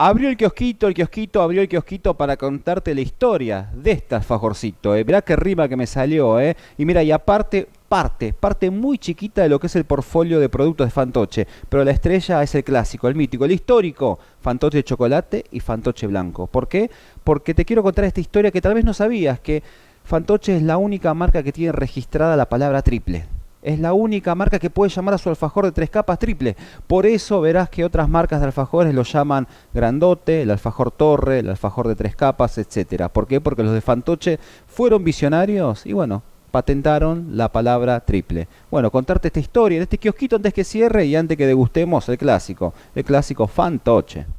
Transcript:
Abrió el kiosquito, el kiosquito, abrió el kiosquito para contarte la historia de este alfajorcito. Eh. Mirá qué rima que me salió, ¿eh? Y mira, y aparte, parte, parte muy chiquita de lo que es el portfolio de productos de Fantoche. Pero la estrella es el clásico, el mítico, el histórico. Fantoche chocolate y Fantoche blanco. ¿Por qué? Porque te quiero contar esta historia que tal vez no sabías, que Fantoche es la única marca que tiene registrada la palabra triple. Es la única marca que puede llamar a su alfajor de tres capas triple. Por eso verás que otras marcas de alfajores lo llaman grandote, el alfajor torre, el alfajor de tres capas, etc. ¿Por qué? Porque los de Fantoche fueron visionarios y bueno, patentaron la palabra triple. Bueno, contarte esta historia en este kiosquito antes que cierre y antes que degustemos el clásico, el clásico Fantoche.